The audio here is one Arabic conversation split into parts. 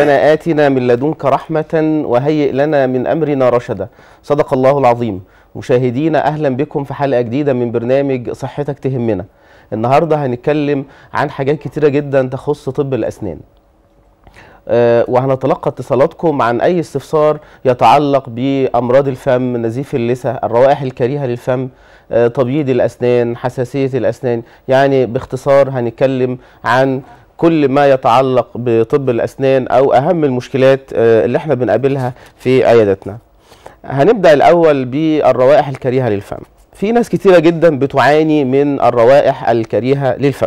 ربنا آتنا من لدنك رحمة وهيئ لنا من أمرنا رشدا صدق الله العظيم مشاهدينا أهلا بكم في حلقة جديدة من برنامج صحتك تهمنا النهاردة هنتكلم عن حاجات كتيرة جدا تخص طب الأسنان آه، وهنتلقى اتصالاتكم عن اي استفسار يتعلق بامراض الفم نزيف اللثه الروائح الكريهه للفم آه، تبييض الاسنان حساسيه الاسنان يعني باختصار هنتكلم عن كل ما يتعلق بطب الأسنان أو أهم المشكلات آه، اللي احنا بنقابلها في عيادتنا هنبدأ الأول بالروائح الكريهة للفم في ناس كتيرة جدا بتعاني من الروائح الكريهة للفم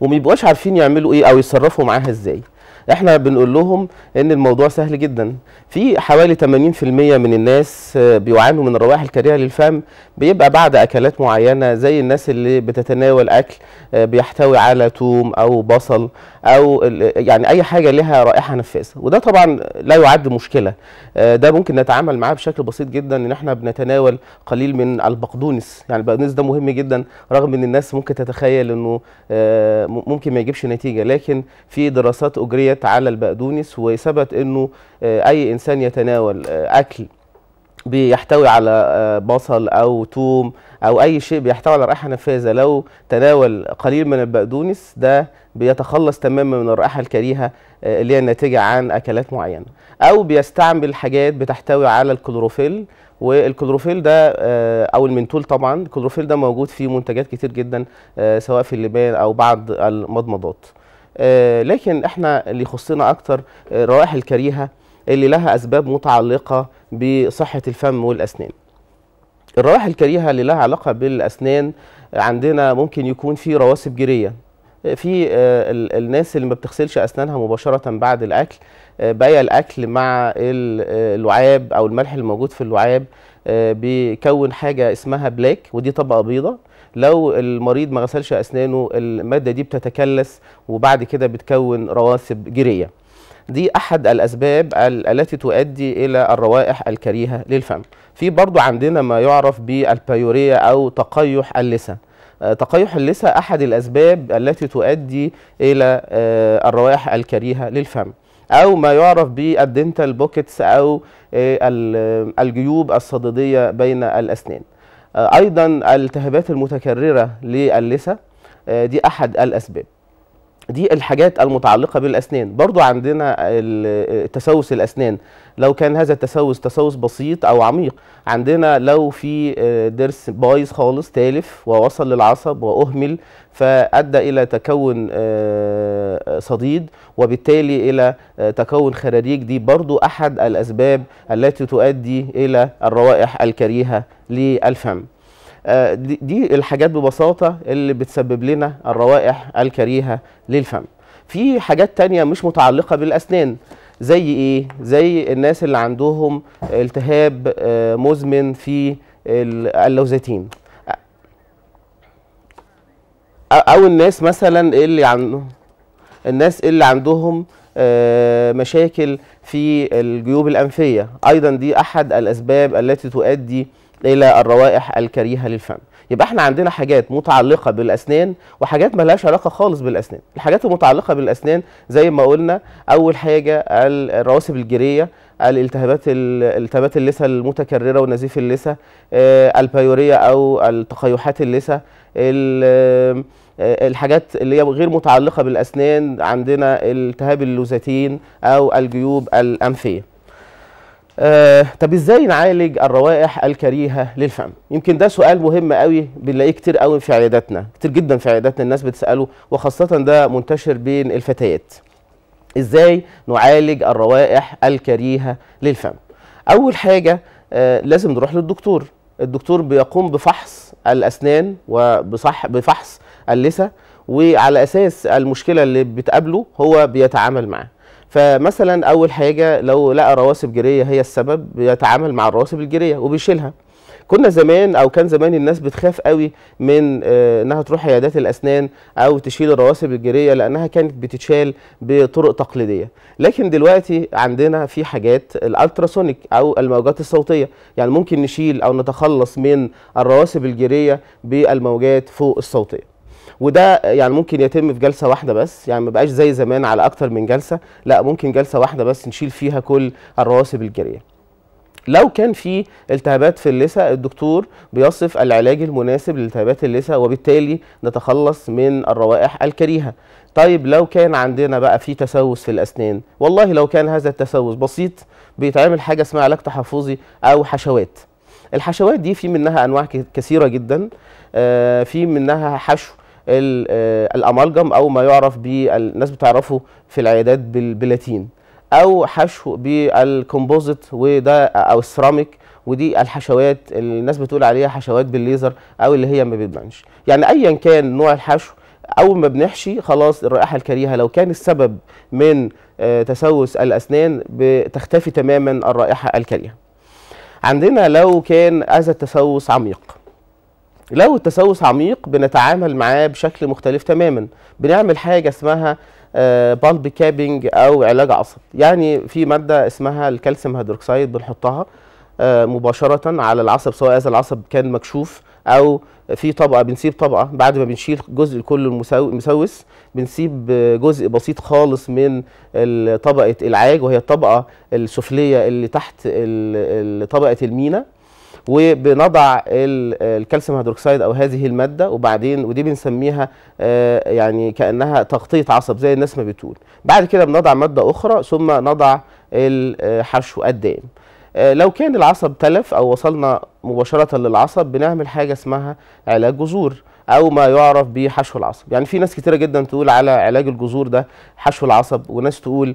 وميبقوش عارفين يعملوا ايه او يتصرفوا معاها ازاي احنا بنقول لهم ان الموضوع سهل جدا في حوالي 80% من الناس آه، بيعانوا من الروائح الكريهه للفم بيبقى بعد اكلات معينه زي الناس اللي بتتناول اكل آه، بيحتوي على ثوم او بصل او يعني اي حاجه لها رائحه نفاسه وده طبعا لا يعد مشكله آه، ده ممكن نتعامل معاه بشكل بسيط جدا ان احنا بنتناول قليل من البقدونس يعني البقدونس ده مهم جدا رغم ان الناس ممكن تتخيل انه ممكن ما يجيبش نتيجه لكن في دراسات اجريت ديت على البقدونس وثبت انه آه، اي انسان يتناول آه، اكل بيحتوي على آه، بصل او توم او اي شيء بيحتوي على رائحه نفاذه لو تناول قليل من البقدونس ده بيتخلص تماما من الرائحه الكريهه اللي هي الناتجه عن اكلات معينه او بيستعمل حاجات بتحتوي على الكلوروفيل والكلوروفيل ده او المنتول طبعا الكلوروفيل ده موجود في منتجات كتير جدا سواء في اللبان او بعض المضمضات آه، لكن احنا اللي يخصنا اكتر الروائح آه، الكريهه اللي لها اسباب متعلقه بصحه الفم والاسنان الروائح الكريهه اللي لها علاقه بالاسنان عندنا ممكن يكون في رواسب جيريه آه، في الناس اللي ما بتغسلش اسنانها مباشره بعد الاكل بقى الاكل مع اللعاب او الملح الموجود في اللعاب بيكون حاجه اسمها بلاك ودي طبقه بيضه لو المريض ما غسلش اسنانه الماده دي بتتكلس وبعد كده بتكون رواسب جيريه دي احد الاسباب التي تؤدي الى الروائح الكريهه للفم في برضو عندنا ما يعرف بالبايوريا او تقيح اللسان آه، تقيح اللثه احد الاسباب التي تؤدي الى آه، الروائح الكريهه للفم او ما يعرف بالدنتال بوكيتس او آه، الجيوب الصديديه بين الاسنان ايضا الالتهابات المتكرره للثه آه، دي احد الاسباب دي الحاجات المتعلقه بالاسنان برضو عندنا تسوس الاسنان لو كان هذا التسوس تسوس بسيط او عميق عندنا لو في ضرس آه، بايظ خالص تالف ووصل للعصب واهمل فادى الى تكون آه، صديد وبالتالي الى آه، تكون خراريج دي برضو احد الاسباب التي تؤدي الى الروائح الكريهه للفم آه، دي الحاجات ببساطه اللي بتسبب لنا الروائح الكريهه للفم في حاجات تانية مش متعلقه بالاسنان زي ايه زي الناس اللي عندهم التهاب آه، مزمن في اللوزتين او الناس مثلا اللي عندهم الناس اللي عندهم آه، مشاكل في الجيوب الانفيه ايضا دي احد الاسباب التي تؤدي الى الروائح الكريهه للفم يبقى احنا عندنا حاجات متعلقه بالاسنان وحاجات مالهاش علاقه خالص بالاسنان الحاجات المتعلقه بالاسنان زي ما قلنا اول حاجه الرواسب الجيريه الالتهابات التهابات اللثه المتكرره ونزيف اللثه آه، البايوريه او التقيحات اللثه آه، الحاجات اللي هي غير متعلقه بالاسنان عندنا التهاب اللوزاتين او الجيوب الانفيه آه طب ازاي نعالج الروائح الكريهه للفم يمكن ده سؤال مهم قوي بنلاقيه كتير قوي في عياداتنا كتير جدا في عياداتنا الناس بتساله وخاصه ده منتشر بين الفتيات ازاي نعالج الروائح الكريهه للفم اول حاجه آه لازم نروح للدكتور الدكتور بيقوم بفحص الاسنان وبصح بفحص اللثه وعلى اساس المشكله اللي بتقابله هو بيتعامل معاها فمثلا اول حاجه لو لقى رواسب جيريه هي السبب بيتعامل مع الرواسب الجيريه وبيشيلها كنا زمان او كان زمان الناس بتخاف قوي من آه، انها تروح عيادات الاسنان او تشيل الرواسب الجيريه لانها كانت بتتشال بطرق تقليديه لكن دلوقتي عندنا في حاجات الالتراسونيك او الموجات الصوتيه يعني ممكن نشيل او نتخلص من الرواسب الجيريه بالموجات فوق الصوتيه وده يعني ممكن يتم في جلسه واحده بس يعني ما بقاش زي زمان على اكتر من جلسه لا ممكن جلسه واحده بس نشيل فيها كل الرواسب الجاريه لو كان في التهابات في اللثه الدكتور بيصف العلاج المناسب لالتهابات اللثه وبالتالي نتخلص من الروائح الكريهه طيب لو كان عندنا بقى في تسوس في الاسنان والله لو كان هذا التسوس بسيط بيتعمل حاجه اسمها علاج تحفظي او حشوات الحشوات دي في منها انواع كثيره جدا آه، في منها حشو آه، الامالجم او ما يعرف بالناس بتعرفه في العيادات بالبلاتين او حشو بالكومبوزيت وده او السيراميك ودي الحشوات اللي الناس بتقول عليها حشوات بالليزر او اللي هي ما بتبانش يعني ايا كان نوع الحشو اول ما بنحشي خلاص الرائحه الكريهه لو كان السبب من آه، تسوس الاسنان بتختفي تماما الرائحه الكريهه عندنا لو كان هذا التسوس عميق لو التسوس عميق بنتعامل معاه بشكل مختلف تماما بنعمل حاجه اسمها بالب آه، كابنج او علاج عصب يعني في ماده اسمها الكالسيوم هيدروكسيد بنحطها آه، مباشره على العصب سواء هذا العصب كان مكشوف او في طبقه بنسيب طبقه بعد ما بنشيل جزء كله المسوس بنسيب جزء بسيط خالص من طبقه العاج وهي الطبقه السفليه اللي تحت طبقه المينا وبنضع الكالسيوم هيدروكسيد او هذه الماده وبعدين ودي بنسميها آه، يعني كانها تغطيه عصب زي الناس ما بتقول بعد كده بنضع ماده اخرى ثم نضع الحشو آه، الدائم آه، لو كان العصب تلف او وصلنا مباشره للعصب بنعمل حاجه اسمها علاج جذور او ما يعرف بحشو العصب يعني في ناس كتيره جدا تقول على علاج الجذور ده حشو العصب وناس تقول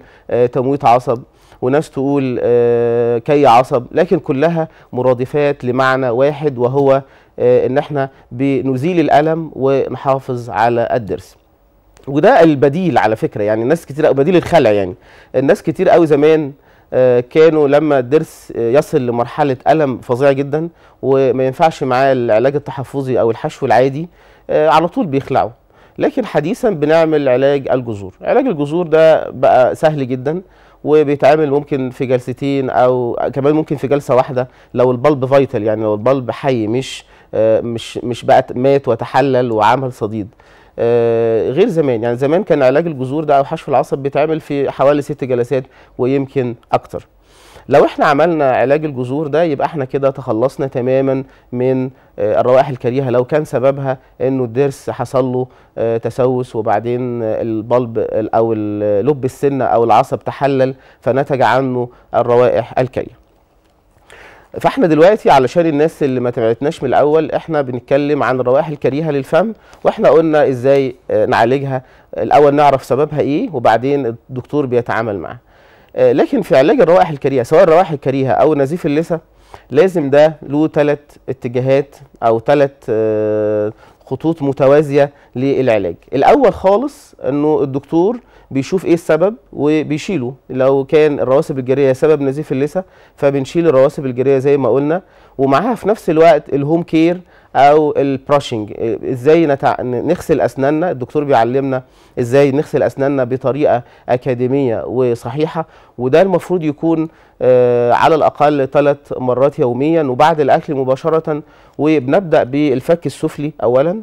تمويت عصب وناس تقول آه، كي عصب لكن كلها مرادفات لمعنى واحد وهو آه، ان احنا بنزيل الالم ونحافظ على الضرس وده البديل على فكره يعني ناس كتير بديل الخلع يعني الناس كتير قوي زمان آه، كانوا لما الضرس يصل لمرحله الم فظيع جدا وما ينفعش معاه العلاج التحفظي او الحشو العادي على طول بيخلعوا لكن حديثا بنعمل علاج الجذور علاج الجذور ده بقى سهل جدا وبيتعمل ممكن في جلستين او كمان ممكن في جلسه واحده لو البلب فايتال يعني لو البلب حي مش آه، مش مش بقى مات وتحلل وعمل صديد آه، غير زمان يعني زمان كان علاج الجذور ده او حشو العصب بيتعمل في حوالي ست جلسات ويمكن اكتر لو احنا عملنا علاج الجذور ده يبقى احنا كده تخلصنا تماما من آه، الروائح الكريهه لو كان سببها انه الضرس حصل له آه، تسوس وبعدين البلب او لب السنه او العصب تحلل فنتج عنه الروائح الكريهه فاحنا دلوقتي علشان الناس اللي ما تبعتناش من الاول احنا بنتكلم عن الروائح الكريهه للفم واحنا قلنا ازاي آه، نعالجها الاول نعرف سببها ايه وبعدين الدكتور بيتعامل معاها آه، لكن في علاج الروائح الكريهه سواء الروائح الكريهه او نزيف اللثه لازم ده له ثلاث اتجاهات او ثلاث آه، خطوط متوازيه للعلاج الاول خالص انه الدكتور بيشوف ايه السبب وبيشيله لو كان الرواسب الجاريه سبب نزيف اللثه فبنشيل الرواسب الجاريه زي ما قلنا ومعاها في نفس الوقت الهوم كير او البراشنج ازاي نتع... نغسل اسناننا الدكتور بيعلمنا ازاي نغسل اسناننا بطريقه اكاديميه وصحيحه وده المفروض يكون آه على الاقل ثلاث مرات يوميا وبعد الاكل مباشره وبنبدا بالفك السفلي اولا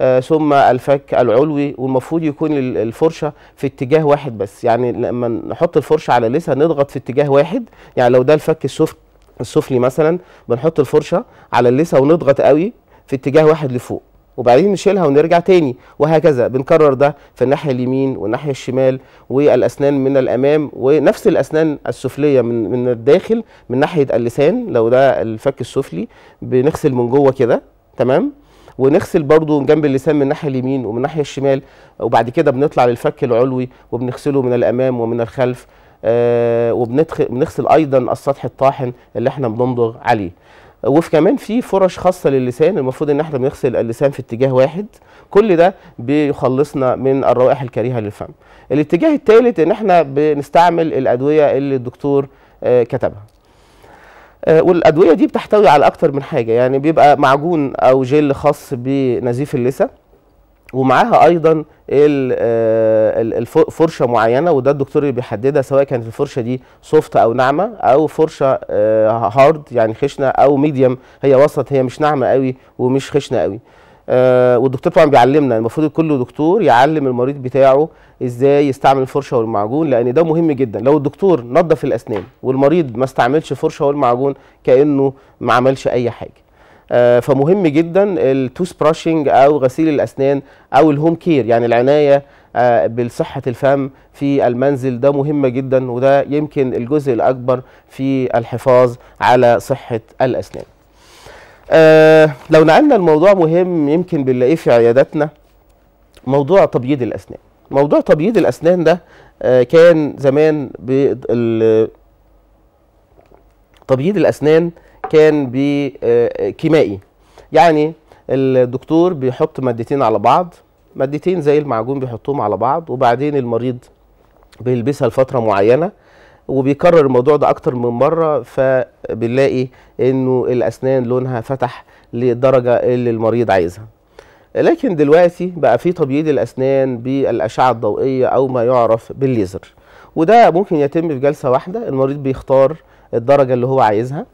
آه ثم الفك العلوي والمفروض يكون الفرشه في اتجاه واحد بس يعني لما نحط الفرشه على اللسان نضغط في اتجاه واحد يعني لو ده الفك السفلي السفلي مثلا بنحط الفرشه على اللسه ونضغط قوي في اتجاه واحد لفوق وبعدين نشيلها ونرجع تاني وهكذا بنكرر ده في الناحيه اليمين والناحيه الشمال والاسنان من الامام ونفس الاسنان السفليه من من الداخل من ناحيه اللسان لو ده الفك السفلي بنغسل من جوه كده تمام ونغسل برضو جنب اللسان من الناحيه اليمين ومن الناحيه الشمال وبعد كده بنطلع للفك العلوي وبنغسله من الامام ومن الخلف آه وبنغسل ايضا السطح الطاحن اللي احنا بنمضغ عليه وفي كمان في فرش خاصه للسان المفروض ان احنا بنغسل اللسان في اتجاه واحد كل ده بيخلصنا من الروائح الكريهه للفم الاتجاه الثالث ان احنا بنستعمل الادويه اللي الدكتور آه، كتبها آه، والادويه دي بتحتوي على اكتر من حاجه يعني بيبقى معجون او جيل خاص بنزيف اللثه ومعاها ايضا الفرشه آه، معينه وده الدكتور اللي بيحددها سواء كانت الفرشه دي سوفت او ناعمه او فرشه هارد آه، يعني خشنه او ميديم هي وسط هي مش ناعمه قوي ومش خشنه قوي آه، والدكتور طبعا بيعلمنا المفروض كل دكتور يعلم المريض بتاعه ازاي يستعمل الفرشه والمعجون لان ده مهم جدا لو الدكتور نظف الاسنان والمريض ما استعملش فرشه والمعجون كانه ما عملش اي حاجه آه، فمهم جدا التوث براشنج او غسيل الاسنان او الهوم كير يعني العنايه آه، بصحه الفم في المنزل ده مهم جدا وده يمكن الجزء الاكبر في الحفاظ على صحه الاسنان آه لو نقلنا الموضوع مهم يمكن بنلاقيه في عياداتنا موضوع تبييض الاسنان موضوع تبييض الاسنان ده آه كان زمان تبييض الاسنان كان بكيمائي آه، يعني الدكتور بيحط مادتين على بعض مادتين زي المعجون بيحطهم على بعض وبعدين المريض بيلبسها لفتره معينه وبيكرر الموضوع ده اكتر من مره فبنلاقي انه الاسنان لونها فتح للدرجه اللي المريض عايزها لكن دلوقتي بقى في تبييض الاسنان بالاشعه الضوئيه او ما يعرف بالليزر وده ممكن يتم في جلسه واحده المريض بيختار الدرجه اللي هو عايزها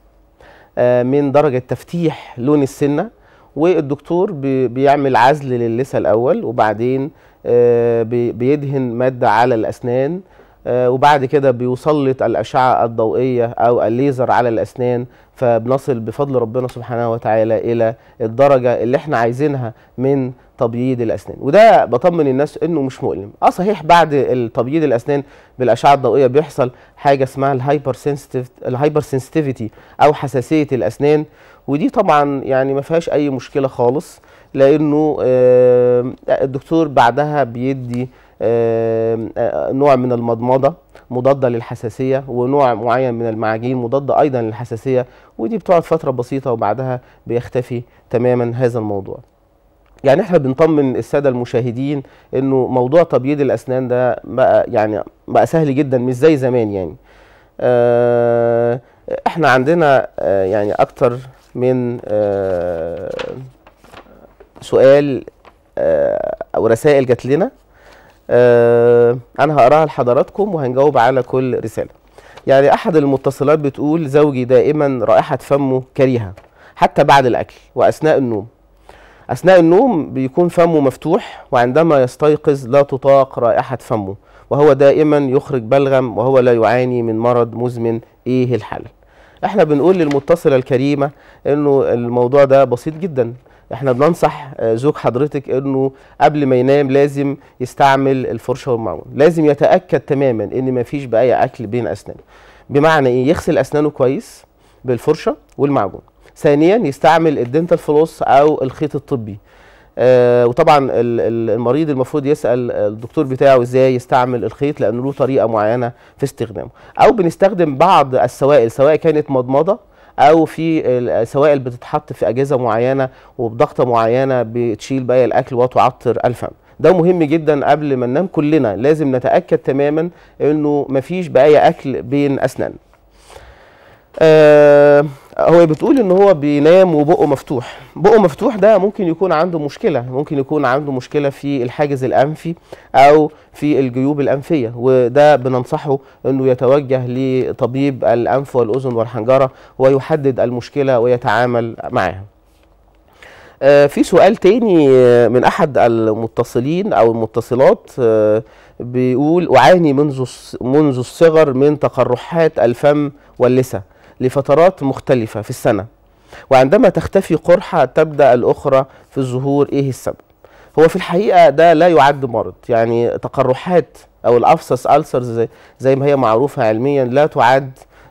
آه، من درجه تفتيح لون السنه والدكتور بيعمل عزل للثه الاول وبعدين آه، بيدهن ماده على الاسنان آه، وبعد كده بيسلط الاشعه الضوئيه او الليزر على الاسنان فبنصل بفضل ربنا سبحانه وتعالى الى الدرجه اللي احنا عايزينها من تبييض الاسنان وده بطمن الناس انه مش مؤلم اه صحيح بعد تبييض الاسنان بالاشعه الضوئيه بيحصل حاجه اسمها الهايبر سنسيتيف الهايبر سنسيتيفيتي او حساسيه الاسنان ودي طبعا يعني ما فيهاش اي مشكله خالص لانه آه، الدكتور بعدها بيدي آه، نوع من المضمضه مضاده للحساسيه ونوع معين من المعاجين مضاده ايضا للحساسيه ودي بتقعد فتره بسيطه وبعدها بيختفي تماما هذا الموضوع يعني احنا بنطمن الساده المشاهدين انه موضوع تبييض الاسنان ده بقى يعني بقى سهل جدا مش زي زمان يعني آه، احنا عندنا آه، يعني اكتر من آه، سؤال او رسائل جات لنا انا هقراها لحضراتكم وهنجاوب على كل رساله يعني احد المتصلات بتقول زوجي دائما رائحه فمه كريهه حتى بعد الاكل واثناء النوم أثناء النوم بيكون فمه مفتوح وعندما يستيقظ لا تطاق رائحة فمه وهو دائما يخرج بلغم وهو لا يعاني من مرض مزمن إيه الحل احنا بنقول للمتصلة الكريمة انه الموضوع ده بسيط جدا احنا بننصح آه، زوج حضرتك انه قبل ما ينام لازم يستعمل الفرشة والمعجون لازم يتأكد تماما ان مفيش بأي اكل بين اسنانه بمعنى ايه يغسل اسنانه كويس بالفرشة والمعجون ثانيا يستعمل الدنتال فلوس او الخيط الطبي آه وطبعا المريض المفروض يسال الدكتور بتاعه ازاي يستعمل الخيط لانه له طريقه معينه في استخدامه او بنستخدم بعض السوائل سواء كانت مضمضه او في سوائل بتتحط في اجهزه معينه وبضغطه معينه بتشيل باقي الاكل وتعطر الفم ده مهم جدا قبل ما ننام كلنا لازم نتاكد تماما انه مفيش بقايا اكل بين اسنان آه هو بتقول ان هو بينام وبقه مفتوح بقه مفتوح ده ممكن يكون عنده مشكله ممكن يكون عنده مشكله في الحاجز الانفي او في الجيوب الانفيه وده بننصحه انه يتوجه لطبيب الانف والاذن والحنجره ويحدد المشكله ويتعامل معاها آه، في سؤال تاني من احد المتصلين او المتصلات آه، بيقول اعاني منذ منذ الصغر من تقرحات الفم واللثه لفترات مختلفة في السنة وعندما تختفي قرحة تبدأ الأخرى في الظهور إيه السبب هو في الحقيقة ده لا يعد مرض يعني تقرحات أو الأفسس ألسرز زي, زي ما هي معروفة علميا لا تعد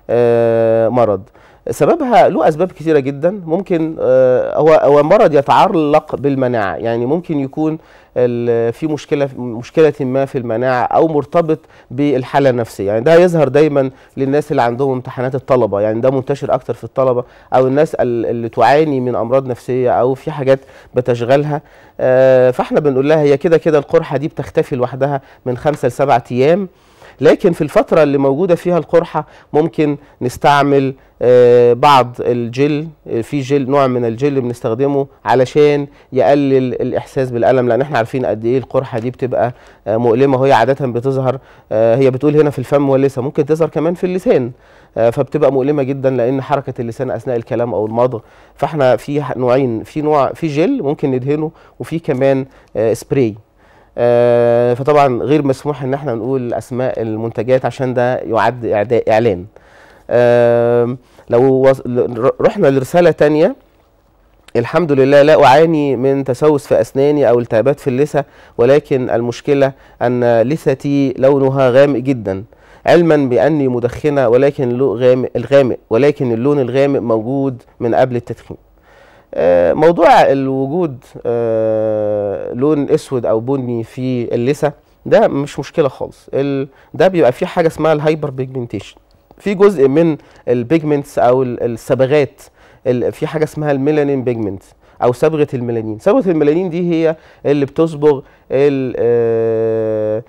آه، مرض سببها له اسباب كثيره جدا ممكن آه، هو هو مرض يتعلق بالمناعه يعني ممكن يكون في مشكله مشكله ما في المناعه او مرتبط بالحاله النفسيه يعني ده يظهر دايما للناس اللي عندهم امتحانات الطلبه يعني ده منتشر اكتر في الطلبه او الناس اللي تعاني من امراض نفسيه او في حاجات بتشغلها آه، فاحنا بنقول لها هي كده كده القرحه دي بتختفي لوحدها من خمسه لسبعه ايام لكن في الفترة اللي موجودة فيها القرحة ممكن نستعمل آه، بعض الجل آه، في جل نوع من الجل بنستخدمه علشان يقلل الاحساس بالالم لان احنا عارفين قد ايه القرحه دي بتبقى آه، مؤلمه وهي عاده بتظهر هي بتقول هنا في الفم واللسه ممكن تظهر كمان في اللسان فبتبقى مؤلمه جدا لان حركه اللسان اثناء الكلام او المضغ فاحنا في نوعين في نوع في جل ممكن ندهنه وفي كمان سبراي آه، فطبعا غير مسموح ان احنا نقول اسماء المنتجات عشان ده يعد اعلان آه، لو رحنا لرساله تانية الحمد لله لا أعاني من تسوس في أسناني أو التهابات في اللثة ولكن المشكلة أن لثتي لونها غامق جدا علما بأني مدخنة ولكن الغامق ولكن اللون الغامق موجود من قبل التدخين آه، موضوع الوجود آه، لون اسود او بني في اللثه ده مش مشكله خالص ده بيبقى فيه حاجه اسمها الهايبر بيجمنتيشن في جزء من البيجمنتس او الصبغات في حاجه اسمها الميلانين بيجمنت او صبغه الميلانين صبغه الميلانين دي هي اللي بتصبغ آه،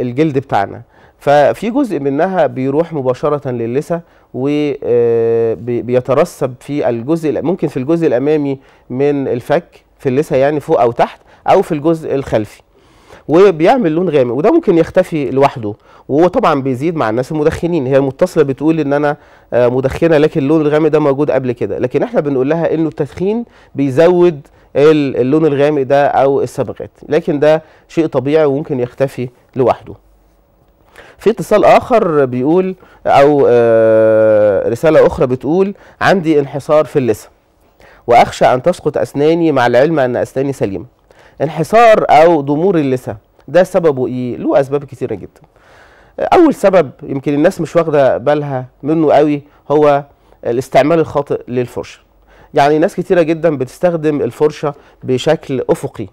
الجلد بتاعنا ففي جزء منها بيروح مباشرة للثة آه، وبيترسب في الجزء ممكن في الجزء الأمامي من الفك في اللثة يعني فوق أو تحت أو في الجزء الخلفي وبيعمل لون غامق وده ممكن يختفي لوحده وهو طبعا بيزيد مع الناس المدخنين هي المتصله بتقول ان انا آه، مدخنه لكن اللون الغامق ده موجود قبل كده لكن احنا بنقول لها انه التدخين بيزود اللون الغامق ده او الصبغات لكن ده شيء طبيعي وممكن يختفي لوحده في اتصال اخر بيقول او آه، رساله اخرى بتقول عندي انحصار في اللثه واخشى ان تسقط اسناني مع العلم ان اسناني سليمه انحصار او ضمور اللثه ده سببه ايه له اسباب كثيره جدا اول سبب يمكن الناس مش واخده بالها منه قوي هو الاستعمال الخاطئ للفرشه يعني ناس كثيره جدا بتستخدم الفرشه بشكل افقي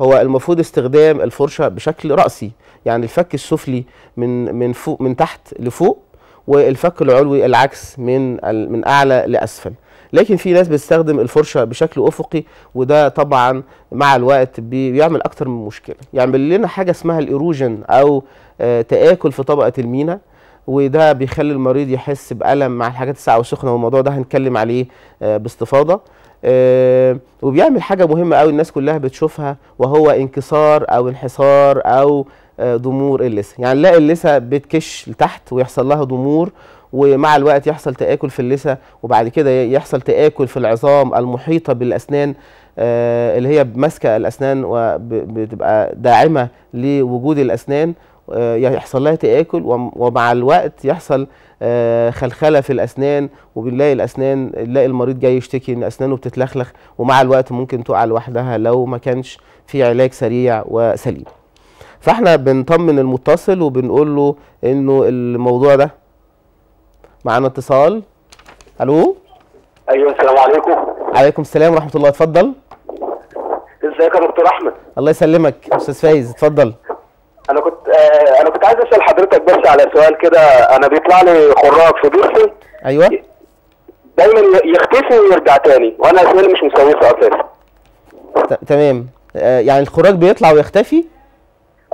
هو المفروض استخدام الفرشه بشكل راسي يعني الفك السفلي من من فوق من تحت لفوق والفك العلوي العكس من من اعلى لاسفل لكن في ناس بتستخدم الفرشه بشكل افقي وده طبعا مع الوقت بيعمل اكتر من مشكله بيعمل لنا حاجه اسمها الايروجن او آه، تاكل في طبقه المينا وده بيخلي المريض يحس بالم مع الحاجات الساقعه والسخنه والموضوع ده هنتكلم عليه آه، باستفاضه آه، وبيعمل حاجه مهمه قوي الناس كلها بتشوفها وهو انكسار او انحسار او آه، ضمور اللثه يعني نلاقي اللثه بتكش لتحت ويحصل لها ضمور ومع الوقت يحصل تآكل في اللثه وبعد كده يحصل تآكل في العظام المحيطه بالاسنان آه، اللي هي ماسكه الاسنان وبتبقى داعمه لوجود الاسنان آه، يحصل لها تآكل ومع الوقت يحصل آه، خلخله في الاسنان وبنلاقي الاسنان نلاقي المريض جاي يشتكي ان اسنانه بتتلخلخ ومع الوقت ممكن تقع لوحدها لو ما كانش في علاج سريع وسليم. فاحنا بنطمن المتصل وبنقول له انه الموضوع ده معانا اتصال الو ايوه السلام عليكم عليكم السلام ورحمه الله اتفضل ازيك يا دكتور احمد الله يسلمك استاذ فايز اتفضل انا كنت آه، انا كنت عايز اسال حضرتك بس على سؤال كده انا بيطلع لي خراج في ضفي ايوه دايما يختفي ويرجع تاني وانا اسئله مش مسويه اساسا تمام آه، يعني الخراج بيطلع ويختفي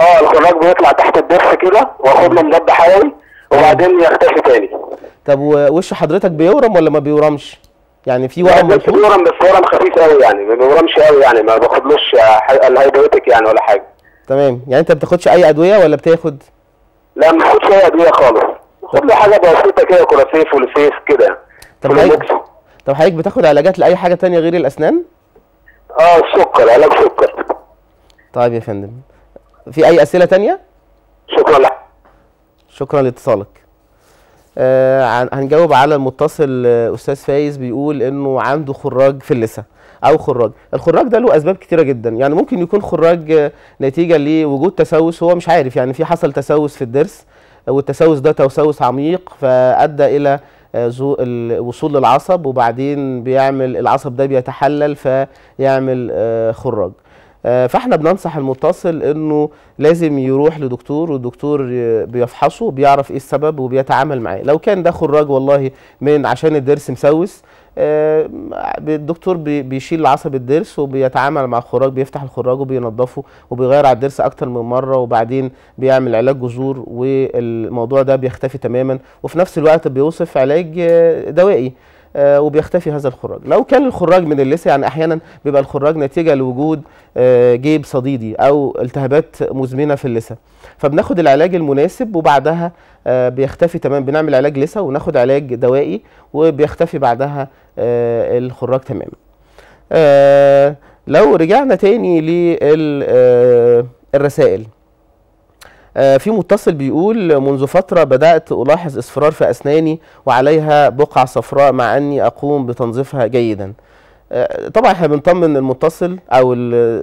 اه الخراج بيطلع تحت الضفه كده واخد له مضاد حيوي وبعدين يختفي تاني طب ووش حضرتك بيورم ولا ما بيورمش؟ يعني في ورم ملحوظ؟ بيورم بس ورم خفيف قوي يعني ما بيورمش قوي يعني ما باخدلوش الهيدروتيك يعني ولا حاجه تمام يعني انت ما بتاخدش اي ادويه ولا بتاخد لا ما باخدش اي ادويه خالص باخد لي حاجه بسيطه كده كوراسيف ولسيف كده طب حضرتك طب حضرتك بتاخد علاجات لاي حاجه تانية غير الاسنان اه السكر علاج سكر طيب يا فندم في اي اسئله تانية شكرا لك شكرا لاتصالك آه هنجاوب على المتصل آه، استاذ فايز بيقول انه عنده خراج في اللثه او خراج الخراج ده له اسباب كتيره جدا يعني ممكن يكون خراج آه، نتيجه لوجود تسوس هو مش عارف يعني في حصل تسوس في الضرس آه، والتسوس ده تسوس عميق فادى الى آه، الوصول للعصب وبعدين بيعمل العصب ده بيتحلل فيعمل خراج فاحنا بننصح المتصل انه لازم يروح لدكتور والدكتور بيفحصه بيعرف ايه السبب وبيتعامل معاه لو كان ده خراج والله من عشان الضرس مسوس آه، الدكتور بيشيل عصب الضرس وبيتعامل مع الخراج بيفتح الخراج وبينظفه وبيغير على الضرس اكتر من مره وبعدين بيعمل علاج جذور والموضوع ده بيختفي تماما وفي نفس الوقت بيوصف علاج آه، دوائي آه، وبيختفي هذا الخراج لو كان الخراج من اللثه يعني احيانا بيبقى الخراج نتيجه لوجود آه، جيب صديدي او التهابات مزمنه في اللثه فبناخد العلاج المناسب وبعدها آه، بيختفي تمام بنعمل علاج لثه وناخد علاج دوائي وبيختفي بعدها الخراج تماما لو رجعنا تاني للرسائل آه، في متصل بيقول منذ فترة بدأت ألاحظ إصفرار في أسناني وعليها بقعة صفراء مع أني أقوم بتنظيفها جيدا آه، طبعا احنا بنطمن المتصل او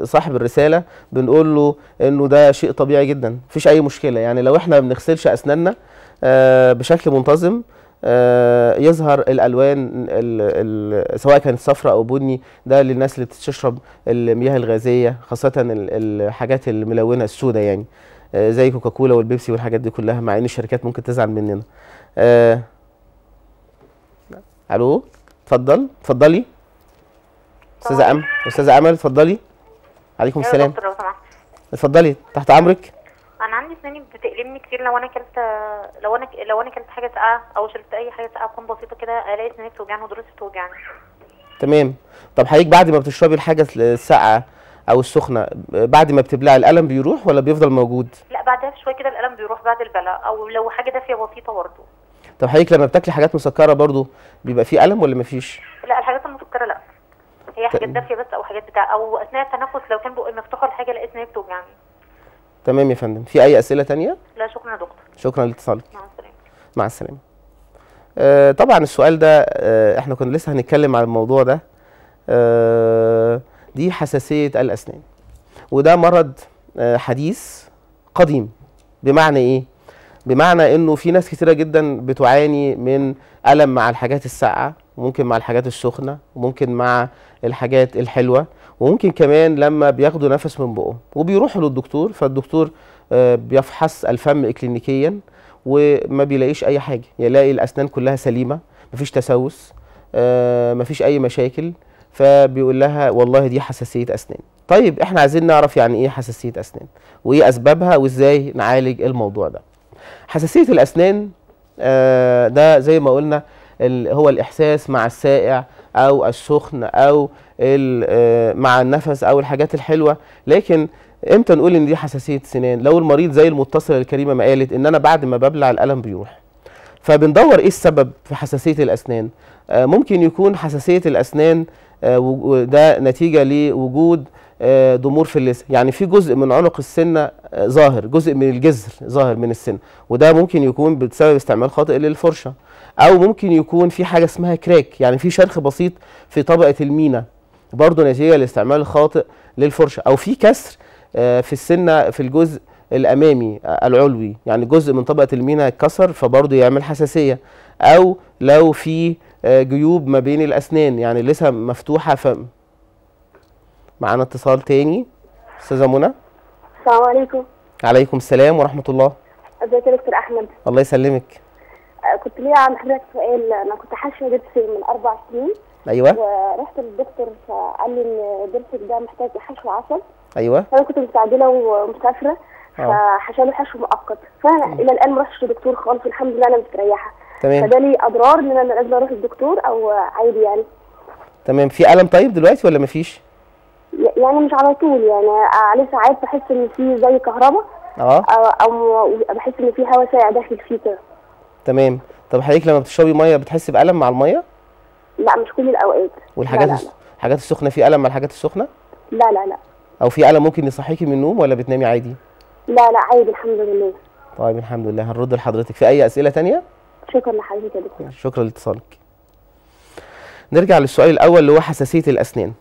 صاحب الرساله بنقول له انه ده شيء طبيعي جدا مفيش اي مشكله يعني لو احنا ما بنغسلش اسناننا آه، بشكل منتظم يظهر الالوان سواء كانت صفراء او بني ده للناس اللي بتشرب المياه الغازيه خاصه الحاجات الملونه السوداء يعني آه، زي كوكاكولا والبيبسي والحاجات دي كلها مع ان الشركات ممكن تزعل مننا آه الو اتفضل اتفضلي استاذه امل استاذه امل اتفضلي عليكم السلام اتفضلي تحت امرك انا عندي اسناني بتقلمني كتير لو انا اكلت لو انا لو انا اكلت حاجه ساقعه او شربت اي حاجه ساقعه تكون بسيطه كده الاقي اسناني بتوجعني ودروسي بتوجعني تمام طب حضرتك بعد ما بتشربي الحاجه الساقعه او السخنه بعد ما بتبلع الالم بيروح ولا بيفضل موجود لا بعدها بشويه كده الالم بيروح بعد البلع او لو حاجه دافيه بسيطه برضه طب حضرتك لما بتاكلي حاجات مسكره برضه بيبقى فيه الم ولا مفيش لا الحاجات المسكره لا هي حاجات دافيه بس او حاجات بتاع او اثناء التنفس لو كان بقي مفتوح ولا حاجه لقيت ان هي بتوجعني يعني. تمام يا فندم في اي اسئله ثانيه لا شكرا يا دكتور شكرا لاتصالك مع السلامه مع السلامه آه، طبعا السؤال ده آه، احنا كنا لسه هنتكلم على الموضوع ده آه، دي حساسية الأسنان وده مرض آه، حديث قديم بمعنى إيه؟ بمعنى إنه في ناس كتيرة جدا بتعاني من ألم مع الحاجات الساقعة وممكن مع الحاجات السخنة وممكن مع الحاجات الحلوة وممكن كمان لما بياخدوا نفس من بقهم وبيروحوا للدكتور فالدكتور آه، بيفحص الفم إكلينيكيا وما بيلاقيش أي حاجة يلاقي الأسنان كلها سليمة مفيش تسوس آه، مفيش أي مشاكل فبيقول لها والله دي حساسيه اسنان طيب احنا عايزين نعرف يعني ايه حساسيه اسنان وايه اسبابها وازاي نعالج الموضوع ده حساسيه الاسنان آه، ده زي ما قلنا هو الاحساس مع السائع او السخن او آه، مع النفس او الحاجات الحلوه لكن امتى نقول ان دي حساسيه سنان لو المريض زي المتصله الكريمه ما قالت ان انا بعد ما ببلع الالم بيروح فبندور ايه السبب في حساسيه الاسنان آه، ممكن يكون حساسيه الاسنان آه، ده نتيجه لوجود آه، ضمور في اللسان يعني في جزء من عنق السنه آه، ظاهر جزء من الجذر ظاهر من السن وده ممكن يكون بسبب استعمال خاطئ للفرشه او ممكن يكون في حاجه اسمها كراك يعني في شرخ بسيط في طبقه المينا برضه نتيجه لاستعمال الخاطئ للفرشه او في كسر في السنه في الجزء الامامي العلوي يعني جزء من طبقه المينا اتكسر فبرضه يعمل حساسيه او لو في آه، جيوب ما بين الاسنان يعني لسه مفتوحه فم معانا اتصال تاني استاذه منى السلام عليكم عليكم السلام ورحمه الله ازيك يا دكتور احمد الله يسلمك آه، كنت ليا عن حضرتك سؤال انا كنت حاشيه ضرس من اربع سنين ايوه ورحت للدكتور فقال لي ان ضرسك ده محتاج حشو عصب ايوه فانا كنت مستعجله ومسافره آه. فحشاله حشو مؤقت فانا الى الان ما رحتش للدكتور خالص الحمد لله انا مستريحه تمام فده ليه اضرار ان انا لازم اروح للدكتور او عادي يعني تمام في الم طيب دلوقتي ولا مفيش؟ يعني مش على طول يعني عليه آه، ساعات بحس ان في زي كهرباء اه, آه، او بحس ان في هواء ساقع داخل فيه كده تمام طب حضرتك لما بتشربي ميه بتحسي بالم مع الميه؟ لا مش كل الاوقات والحاجات لا لا لا. الحاجات السخنه في الم مع الحاجات السخنه؟ لا لا لا او في الم ممكن يصحيكي من النوم ولا بتنامي عادي؟ لا لا عادي الحمد لله طيب الحمد لله هنرد لحضرتك في اي اسئله ثانيه؟ شكرا لحضرتك يا دكتور شكرا لاتصالك نرجع للسؤال الاول اللي هو حساسيه الاسنان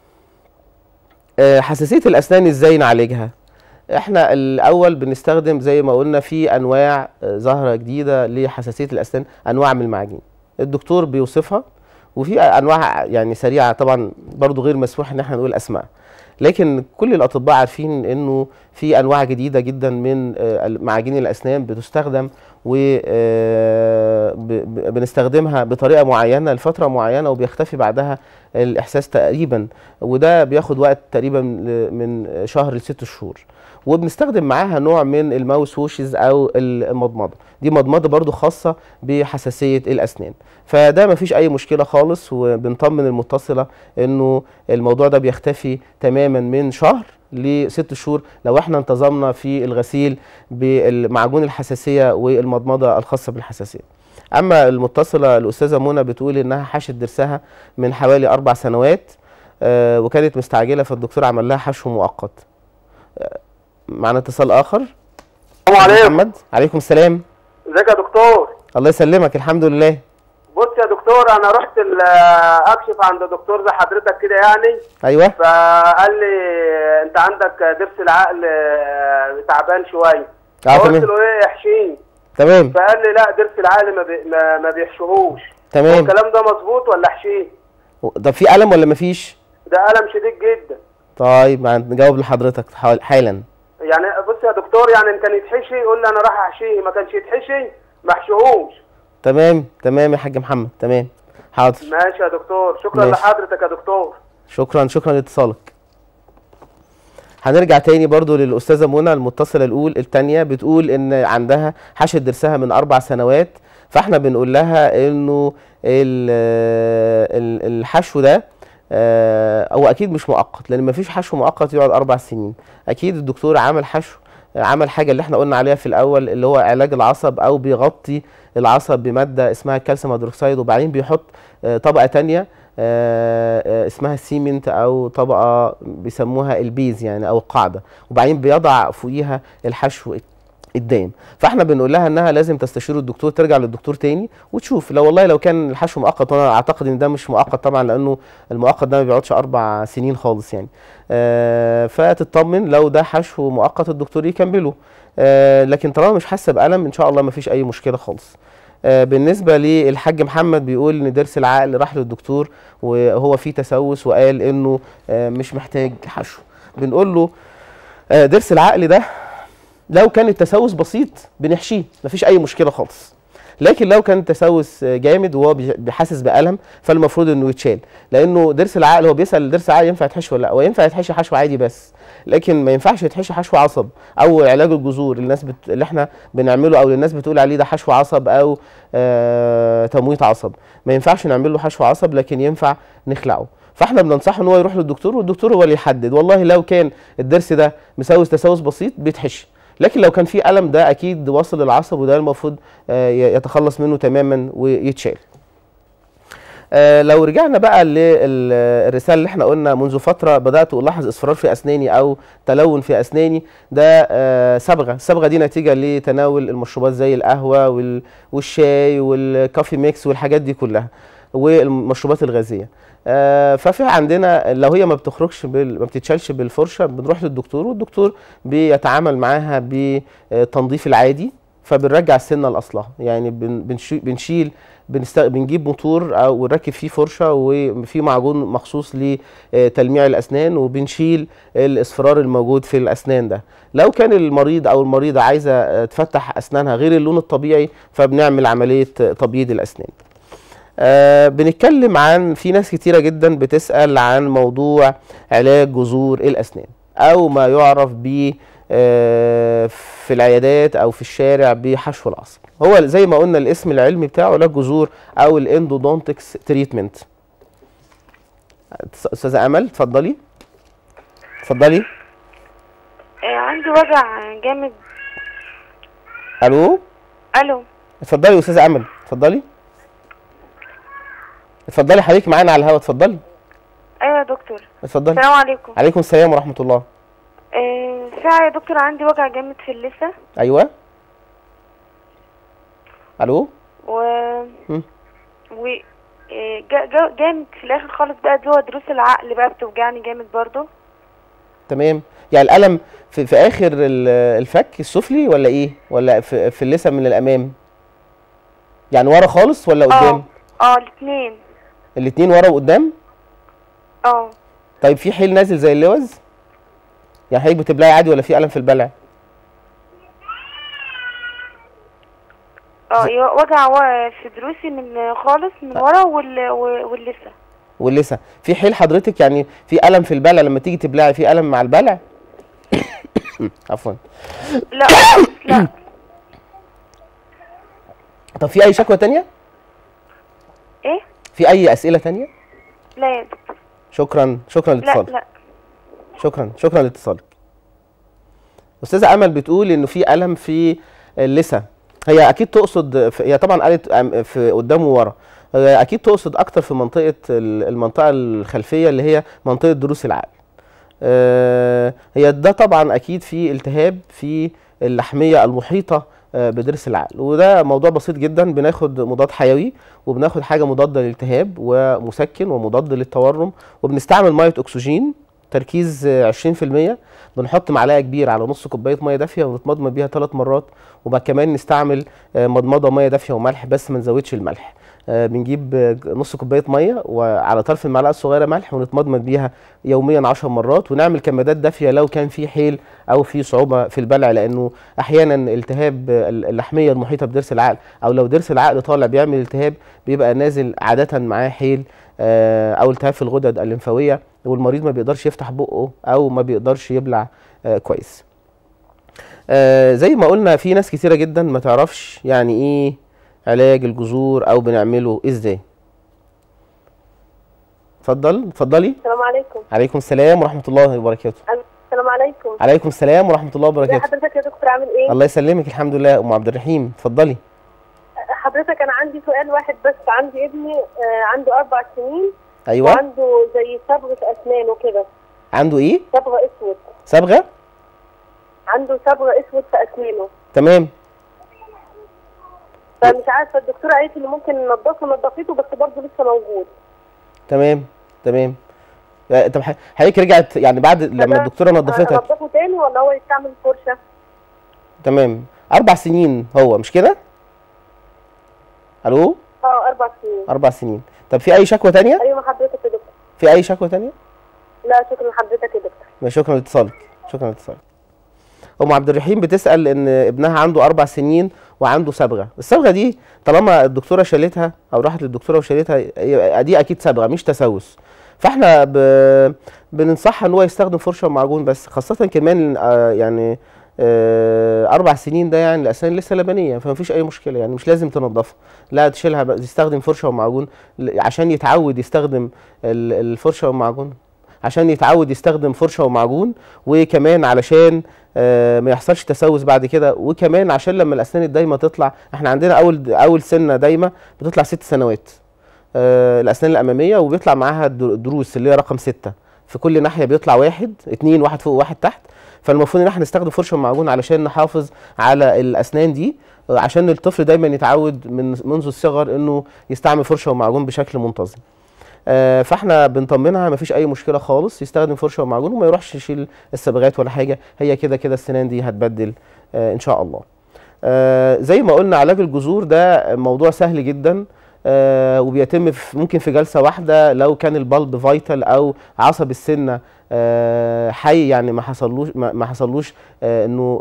آه، حساسيه الاسنان ازاي نعالجها احنا الاول بنستخدم زي ما قلنا في انواع زهره آه، جديده لحساسيه الاسنان انواع من المعاجين الدكتور بيوصفها وفي انواع يعني سريعه طبعا برضو غير مسموح ان احنا نقول اسماء لكن كل الاطباء عارفين انه في انواع جديده جدا من آه، معاجين الاسنان بتستخدم وبنستخدمها آه، بطريقه معينه لفتره معينه وبيختفي بعدها الاحساس تقريبا وده بياخد وقت تقريبا من شهر لست شهور وبنستخدم معاها نوع من الماوس ووشز او المضمضه دي مضمضه برضو خاصه بحساسيه الاسنان فده مفيش اي مشكله خالص وبنطمن المتصله انه الموضوع ده بيختفي تماما من شهر لست شهور لو احنا انتظمنا في الغسيل بالمعجون الحساسيه والمضمضه الخاصه بالحساسيه اما المتصله الاستاذه منى بتقول انها حشت ضرسها من حوالي اربع سنوات آه، وكانت مستعجله فالدكتور عمل لها حشو مؤقت آه، معنا اتصال اخر السلام عليكم محمد عليكم السلام ازيك يا دكتور الله يسلمك الحمد لله بص يا دكتور انا رحت اكشف عند دكتور زي حضرتك كده يعني ايوه فقال لي انت عندك ضرس العقل آه، تعبان شويه قلت له ايه احشيه تمام فقال لي لا ضرس العقل ما بي... ما, ما بيحشوهوش تمام الكلام ده مظبوط ولا احشيه؟ ده في الم ولا مفيش؟ ده الم شديد جدا طيب نجاوب لحضرتك حالا يعني بص يا دكتور يعني ان كان يتحشي قول لي انا راح احشيه ما كانش يتحشي ما احشيهوش تمام تمام يا حاج محمد تمام حاضر ماشي يا دكتور شكرا ماشي. لحضرتك يا دكتور شكرا شكرا لاتصالك هنرجع تاني برضو للاستاذه منى المتصله الاول الثانيه بتقول ان عندها حشد درسها من اربع سنوات فاحنا بنقول لها انه الحشو ده آه، هو اكيد مش مؤقت لان مفيش حشو مؤقت يقعد اربع سنين اكيد الدكتور عمل حشو عمل حاجه اللي احنا قلنا عليها في الاول اللي هو علاج العصب او بيغطي العصب بماده اسمها كالسيوم هيدروكسيد وبعدين بيحط آه، طبقه تانية آه، آه، اسمها السيمنت او طبقه بيسموها البيز يعني او القاعده وبعدين بيضع فوقيها الحشو الدين فاحنا بنقول لها انها لازم تستشير الدكتور ترجع للدكتور تاني وتشوف لو والله لو كان الحشو مؤقت وانا اعتقد ان ده مش مؤقت طبعا لانه المؤقت ده ما بيقعدش اربع سنين خالص يعني آه فتطمن لو ده حشو مؤقت الدكتور يكمله آه لكن طالما مش حاسه بالم ان شاء الله ما فيش اي مشكله خالص آه، بالنسبة للحاج محمد بيقول ان ضرس العقل راح للدكتور وهو فيه تسوس وقال انه آه، مش محتاج حشو بنقول له ضرس آه، العقل ده لو كان التسوس بسيط بنحشيه مفيش اي مشكله خالص لكن لو كان التسوس جامد وهو بيحسس بالم فالمفروض انه يتشال لانه ضرس العقل هو بيسال ضرس العقل ينفع يتحشي ولا لا هو ينفع يتحشي حشو عادي بس لكن ما ينفعش يتحشي حشو عصب او علاج الجذور الناس بت... اللي احنا بنعمله او الناس بتقول عليه ده حشو عصب او آه... تمويت عصب ما ينفعش نعمل له حشو عصب لكن ينفع نخلعه فاحنا بننصحه ان هو يروح للدكتور والدكتور هو اللي يحدد والله لو كان الضرس ده مسوس تسوس بسيط بيتحشي لكن لو كان في الم ده اكيد واصل للعصب وده المفروض آه، يتخلص منه تماما ويتشال آه، لو رجعنا بقى للرسالة اللي احنا قلنا منذ فترة بدأت ألاحظ إصفرار في أسناني أو تلون في أسناني ده آه، صبغة الصبغة دي نتيجة لتناول المشروبات زي القهوة والشاي والكافي ميكس والحاجات دي كلها والمشروبات الغازية آه، ففي عندنا لو هي ما بتخرجش بال... ما بتتشالش بالفرشه بنروح للدكتور والدكتور بيتعامل معاها بالتنظيف العادي فبنرجع السنه لاصلها يعني بنشيل بنشيل بنست... بنجيب موتور او نركب فيه فرشه وفي معجون مخصوص لتلميع الاسنان وبنشيل الاصفرار الموجود في الاسنان ده لو كان المريض او المريضه عايزه تفتح اسنانها غير اللون الطبيعي فبنعمل عمليه تبييض الاسنان آه بنتكلم عن في ناس كتيره جدا بتسال عن موضوع علاج جذور الاسنان او ما يعرف ب آه في العيادات او في الشارع بحشو العصب هو زي ما قلنا الاسم العلمي بتاعه علاج جذور او الاندودونتكس تريتمنت استاذه امل اتفضلي اتفضلي آه، عندي وجع جامد الو الو اتفضلي يا استاذه امل اتفضلي اتفضلي حضرتك معانا على الهوا اتفضلي ايوه يا دكتور اتفضلي السلام عليكم عليكم السلام ورحمه الله ااا آه، ساعه يا دكتور عندي وجع جامد في اللثه ايوه الو و م. و آه، جامد في الاخر خالص بقى جوه دروس العقل بقى بتوجعني جامد برضو تمام يعني الالم في, في اخر الفك السفلي ولا ايه ولا في, في اللثه من الامام يعني ورا خالص ولا آه. قدام اه اه الاثنين الاثنين ورا وقدام اه طيب في حيل نازل زي اللوز يعني حضرتك بتبلعي عادي ولا في الم في البلع اه وجع في ضروسي من خالص من ورا وال... واللثه في حيل حضرتك يعني في الم في البلع لما تيجي تبلعي في الم مع البلع عفوا لا لا طب في اي شكوى تانية ايه في اي اسئله تانية لا يا دكتور شكرا شكرا لاتصالك لا لا شكرا شكرا لاتصالك استاذه امل بتقول انه في الم في اللسة هي اكيد تقصد هي طبعا قالت في قدام وورا اكيد تقصد اكتر في منطقه المنطقه الخلفيه اللي هي منطقه ضروس العقل آه، هي ده طبعا اكيد في التهاب في اللحميه المحيطه آه، بضرس العقل وده موضوع بسيط جدا بناخد مضاد حيوي وبناخد حاجه مضاده للالتهاب ومسكن ومضاد للتورم وبنستعمل ميه اكسجين تركيز 20% بنحط معلقه كبيره على نص كوبايه ميه دافيه ونتمضمض بيها ثلاث مرات وبقى كمان نستعمل آه، مضمضه ميه دافيه وملح بس ما نزودش الملح آه، بنجيب نص كوبايه ميه وعلى طرف المعلقه الصغيره ملح ونتمضمض بيها يوميا 10 مرات ونعمل كمادات دافيه لو كان في حيل او في صعوبه في البلع لانه احيانا التهاب اللحميه المحيطه بدرس العقل او لو درس العقل طالع بيعمل التهاب بيبقى نازل عاده معاه حيل آه، او التهاب في الغدد الليمفاويه والمريض ما بيقدرش يفتح بقه او ما بيقدرش يبلع آه، كويس زي ما قلنا في ناس كثيره جدا ما تعرفش يعني ايه علاج الجذور او بنعمله ازاي اتفضل اتفضلي السلام عليكم عليكم السلام ورحمه الله وبركاته السلام عليكم عليكم السلام ورحمه الله وبركاته حضرتك يا دكتور عامل ايه الله يسلمك الحمد لله ام عبد الرحيم اتفضلي حضرتك انا عندي سؤال واحد بس عندي ابني آه، عنده اربع سنين ايوه عنده زي صبغه اسنان وكده عنده ايه صبغه اسود صبغه عنده صبغه اسود في اسنانه تمام فمش عارفه الدكتوره قالت لي ممكن ننضفه نضفته بس برضه لسه موجود تمام تمام آه، طب حضرتك رجعت يعني بعد لما الدكتوره نضفتها نضفه تاني ولا هو يستعمل فرشه تمام اربع سنين هو مش كده الو اه اربع سنين اربع سنين طب في اي شكوى تانية ايوه حضرتك يا دكتور في اي شكوى تانية لا شكرا لحضرتك يا دكتور شكرا لاتصالك شكرا لاتصالك ام عبد الرحيم بتسال ان ابنها عنده اربع سنين وعنده صبغه الصبغه دي طالما الدكتوره شالتها او راحت للدكتوره وشالتها دي اكيد صبغه مش تسوس فاحنا ب... بننصحها ان هو يستخدم فرشه ومعجون بس خاصه كمان آه، يعني آه، اربع سنين ده يعني الاسنان لسه لبنيه فما فيش اي مشكله يعني مش لازم تنضفها لا تشيلها يستخدم فرشه ومعجون عشان يتعود يستخدم الفرشه والمعجون عشان يتعود يستخدم فرشه ومعجون وكمان علشان آه، ما يحصلش تسوس بعد كده وكمان عشان لما الاسنان الدايمه تطلع احنا عندنا اول اول سنه دايمه بتطلع ست سنوات آه، الاسنان الاماميه وبيطلع معاها الضروس اللي هي رقم سته في كل ناحيه بيطلع واحد اتنين واحد فوق واحد تحت فالمفروض ان احنا نستخدم فرشه ومعجون علشان نحافظ على الاسنان دي عشان الطفل دايما يتعود من منذ الصغر انه يستعمل فرشه ومعجون بشكل منتظم آه، فاحنا بنطمنها مفيش اي مشكله خالص يستخدم فرشه ومعجون وما يروحش يشيل الصبغات ولا حاجه هي كده كده السنان دي هتبدل آه، ان شاء الله آه، زي ما قلنا علاج الجذور ده موضوع سهل جدا وبيتم ممكن في جلسه واحده لو كان البلب فايتال او عصب السنه حي يعني ما حصلوش ما حصلوش انه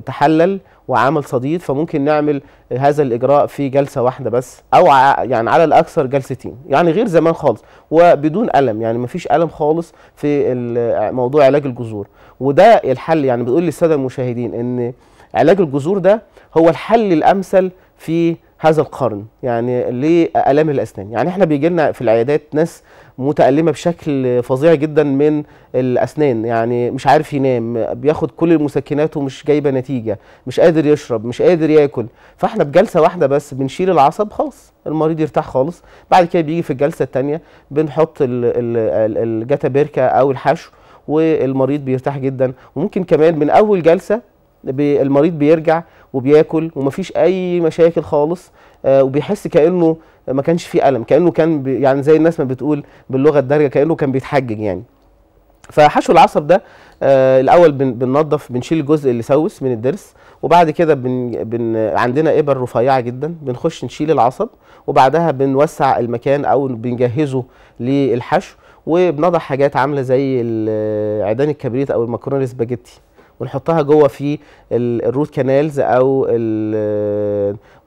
تحلل وعامل صديد فممكن نعمل هذا الاجراء في جلسه واحده بس او يعني على الاكثر جلستين يعني غير زمان خالص وبدون الم يعني ما فيش الم خالص في موضوع علاج الجذور وده الحل يعني بقول للساده المشاهدين ان علاج الجذور ده هو الحل الامثل في هذا القرن يعني لالام الاسنان يعني احنا بيجي لنا في العيادات ناس متألمة بشكل فظيع جدا من الأسنان يعني مش عارف ينام بياخد كل المسكنات ومش جايبة نتيجة مش قادر يشرب مش قادر ياكل فاحنا بجلسة واحدة بس بنشيل العصب خلاص المريض يرتاح خالص بعد كده بيجي في الجلسة الثانيه بنحط الجاتا بيركا أو الحشو والمريض بيرتاح جدا وممكن كمان من أول جلسة المريض بيرجع وبياكل ومفيش اي مشاكل خالص آه، وبيحس كانه ما كانش فيه الم كانه كان يعني زي الناس ما بتقول باللغه الدارجه كانه كان بيتحجج يعني فحشو العصب ده آه، الاول بننظف بنشيل الجزء اللي سوس من الضرس وبعد كده بن بن عندنا ابر رفيعه جدا بنخش نشيل العصب وبعدها بنوسع المكان او بنجهزه للحشو وبنضع حاجات عامله زي عيدان الكبريت او المكرونه السباجيتي ونحطها جوه في الروت كانالز او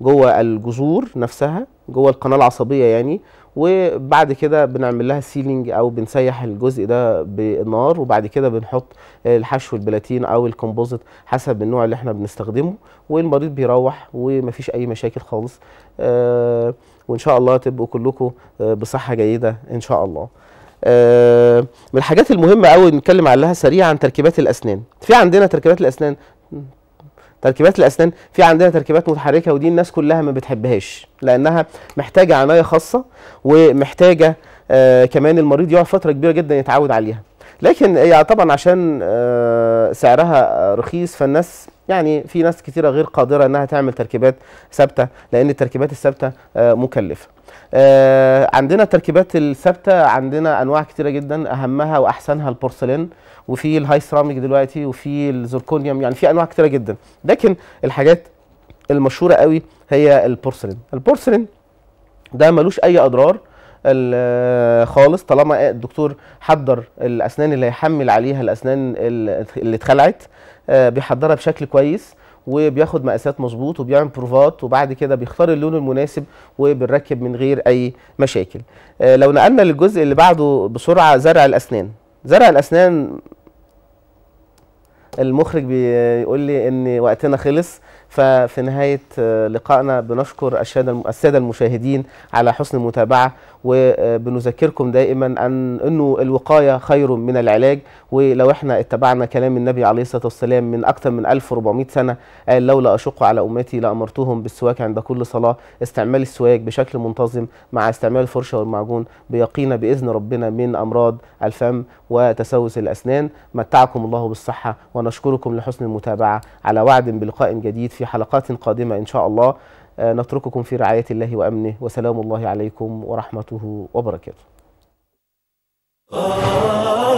جوه الجذور نفسها جوه القناه العصبيه يعني وبعد كده بنعمل لها سيلينج او بنسيح الجزء ده بالنار وبعد كده بنحط الحشو البلاتين او الكومبوزيت حسب النوع اللي احنا بنستخدمه والمريض بيروح ومفيش اي مشاكل خالص آه وان شاء الله تبقوا كلكم آه، بصحه جيده ان شاء الله آه، من الحاجات المهمه قوي نتكلم عليها سريعا عن تركيبات الاسنان في عندنا تركيبات الاسنان تركيبات الاسنان في عندنا تركيبات متحركه ودي الناس كلها ما بتحبهاش لانها محتاجه عنايه خاصه ومحتاجه آه كمان المريض يقعد فتره كبيره جدا يتعود عليها لكن هي طبعا عشان آه سعرها رخيص فالناس يعني في ناس كثيره غير قادره انها تعمل تركيبات ثابته لان التركيبات الثابته آه، مكلفه آه عندنا التركيبات الثابته عندنا انواع كتيره جدا اهمها واحسنها البورسلين وفي الهاي سيراميك دلوقتي وفي الزركونيوم يعني في انواع كتيره جدا لكن الحاجات المشهوره قوي هي البورسلين البورسلين ده ملوش اي اضرار آه، خالص طالما الدكتور حضر الاسنان اللي هيحمل عليها الاسنان اللي اتخلعت آه، بيحضرها بشكل كويس وبياخد مقاسات مظبوط وبيعمل بروفات وبعد كده بيختار اللون المناسب وبنركب من غير اي مشاكل آه، لو نقلنا للجزء اللي بعده بسرعه زرع الاسنان زرع الاسنان المخرج بيقول لي ان وقتنا خلص ففي نهايه لقائنا بنشكر الساده المشاهدين على حسن المتابعه وبنذكركم دائما ان انه الوقايه خير من العلاج ولو احنا اتبعنا كلام النبي عليه الصلاه والسلام من اكثر من 1400 سنه قال لولا اشق على امتي لامرتهم بالسواك عند كل صلاه استعمال السواك بشكل منتظم مع استعمال الفرشه والمعجون بيقينا باذن ربنا من امراض الفم وتسوس الاسنان متعكم الله بالصحه ونشكر نشكركم لحسن المتابعة على وعد بلقاء جديد في حلقات قادمة إن شاء الله آه، نترككم في رعاية الله وأمنه وسلام الله عليكم ورحمته وبركاته